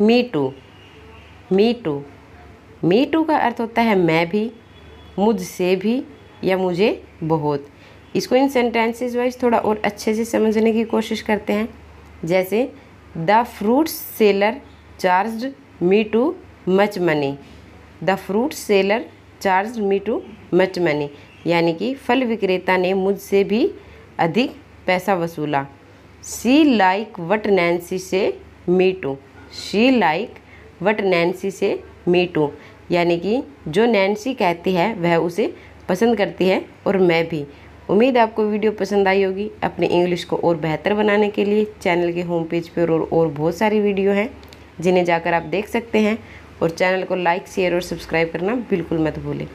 मी me too too me too का अर्थ होता है मैं भी मुझसे भी या मुझे बहुत इसको इन सेंटेंसेस वाइज थोड़ा और अच्छे से समझने की कोशिश करते हैं जैसे the fruit seller charge me too much money the fruit seller charge me too much money यानी कि फल विक्रेता ने मुझसे भी अधिक पैसा वसूला सी like what Nancy say me too she like what Nancy say me to यानी कि जो नैन्सी कहती है वह उसे पसंद करती है और मैं भी उम्मीद आपको वीडियो पसंद आई होगी अपने इंग्लिश को और बेहतर बनाने के लिए चैनल के होम पेज पर और, और बहुत सारी वीडियो हैं जिन्हें जाकर आप देख सकते हैं और चैनल को लाइक शेयर और सब्सक्राइब करना बिल्कुल मत भूलें